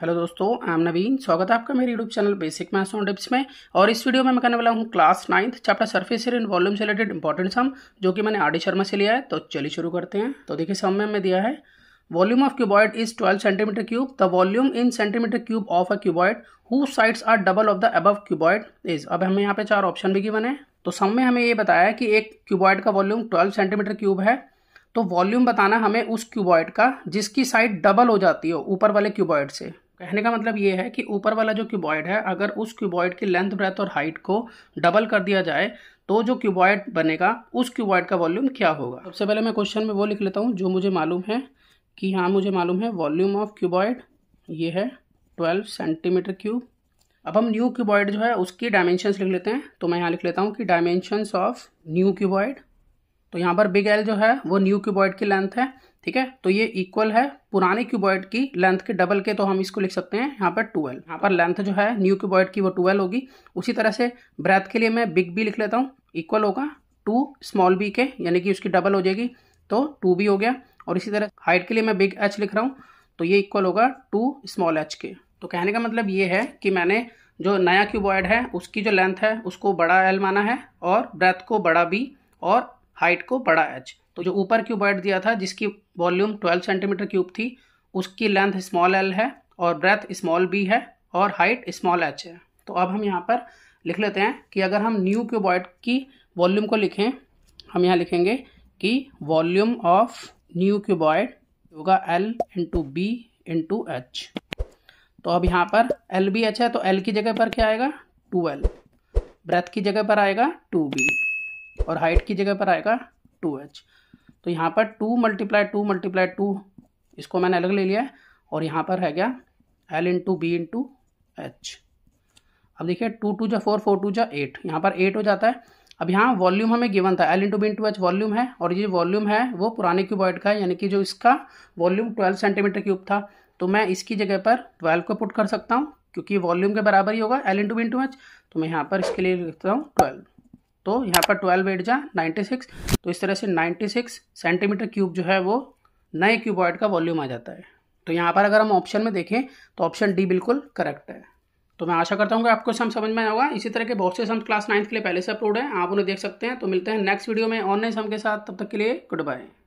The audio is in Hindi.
हेलो दोस्तों आम नवीन स्वागत है आपका मेरे YouTube channel basic maths on tips में और इस वीडियो में मैं करने वाला हूँ class ninth chapter surface area in volume से रिलेटेड इंपॉर्टेंट सम जो कि मैंने आडी शर्मा से लिया है तो चलिए शुरू करते हैं तो देखिए सम में हमें दिया है volume of cuboid is twelve centimetre cube the volume in centimetre cube of a cuboid who sides are double of the above cuboid is अब हमें यहाँ पे चार ऑप्शन भी गिवन है तो सम में हमें ये बताया कि एक क्यूबॉइड का वॉल्यूम ट्वेल्व सेंटीमीटर क्यूब है तो वॉल्यूम बताना हमें उस क्यूबॉइड का जिसकी साइड डबल हो जाती हो ऊपर वाले क्यूबॉइड से कहने का मतलब ये है कि ऊपर वाला जो क्यूबॉइड है अगर उस क्यूबॉइड की लेंथ ब्रेथ और हाइट को डबल कर दिया जाए तो जो क्यूबॉइड बनेगा उस क्यूबॉइड का वॉल्यूम क्या होगा सबसे पहले मैं क्वेश्चन में वो लिख लेता हूँ जो मुझे मालूम है कि हाँ मुझे मालूम है वॉल्यूम ऑफ क्यूबॉइड ये है ट्वेल्व सेंटीमीटर क्यूब अब हम न्यू क्यूबॉइड जो है उसकी डायमेंशंस लिख लेते हैं तो मैं यहाँ लिख लेता हूँ कि डायमेंशंस ऑफ न्यू क्यूबॉइड तो यहाँ पर बिग एल जो है वो न्यू क्यूबॉइड की लेंथ है ठीक है तो ये इक्वल है पुराने क्यूबॉइड की लेंथ के डबल के तो हम इसको लिख सकते हैं यहाँ पर ट्वेल्व यहाँ पर लेंथ जो है न्यू क्यूबॉइड की वो ट्वेल्व होगी उसी तरह से ब्रेथ के लिए मैं बिग बी लिख लेता हूँ इक्वल होगा टू स्मॉल बी के यानी कि उसकी डबल हो जाएगी तो टू बी हो गया और इसी तरह हाइट के लिए मैं बिग एच लिख रहा हूँ तो ये इक्वल होगा टू स्मॉल एच के तो कहने का मतलब ये है कि मैंने जो नया क्यूबॉइड है उसकी जो लेंथ है उसको बड़ा एल माना है और ब्रेथ को बड़ा बी और हाइट को बड़ा एच तो जो ऊपर क्यूबॉइड दिया था जिसकी वॉल्यूम ट्वेल्व सेंटीमीटर क्यूब थी उसकी लेंथ स्मॉल एल है और ब्रेथ स्मॉल बी है और हाइट स्मॉल एच है तो अब हम यहाँ पर लिख लेते हैं कि अगर हम न्यू क्यूबॉइड की वॉल्यूम को लिखें हम यहाँ लिखेंगे कि वॉल्यूम ऑफ न्यू क्यूबॉयड होगा L into B into H तो अब यहाँ पर एल बी एच है तो एल की जगह पर क्या आएगा टू एल ब्रेथ की जगह पर आएगा टू बी और हाइट की जगह पर आएगा टू एच तो यहाँ पर two multiply two multiply two इसको मैंने अलग ले लिया है और यहाँ पर है गया L into B into H अब देखिए टू टू जा फोर फोर टू जा एट यहाँ पर एट हो जाता है अब यहाँ वॉल्यूम हमें गिवन था L into B into H volume है और ये वॉल्यूम है वो पुराने क्यूबॉइड का है यानी कि जो इसका वॉल्यूम ट्वेल्व सेंटीमीटर क्यूब था तो मैं इसकी जगह पर ट्वेल्व को पुट कर सकता हूँ क्योंकि वॉल्यूम के बराबर ही होगा L into B into H तो मैं यहाँ पर इसके लिए लिखता हूँ ट्वेल्व तो यहाँ पर ट्वेल्व एट जा नाइन्टी सिक्स तो इस तरह से नाइन्टी सिक्स सेंटीमीटर क्यूब जो है वो नए क्यूबॉइड का वॉल्यूम आ जाता है तो यहाँ पर अगर हम ऑप्शन में देखें तो ऑप्शन डी बिल्कुल करेक्ट है तो मैं आशा करता हूँ कि आपको सम समझ में आया होगा इसी तरह के बहुत से सम क्लास नाइन्थ के लिए पहले से अपलोड है आप उन्हें देख सकते हैं तो मिलते हैं नेक्स्ट वीडियो में ऑनलाइन सम के साथ तब तक के लिए गुड बाय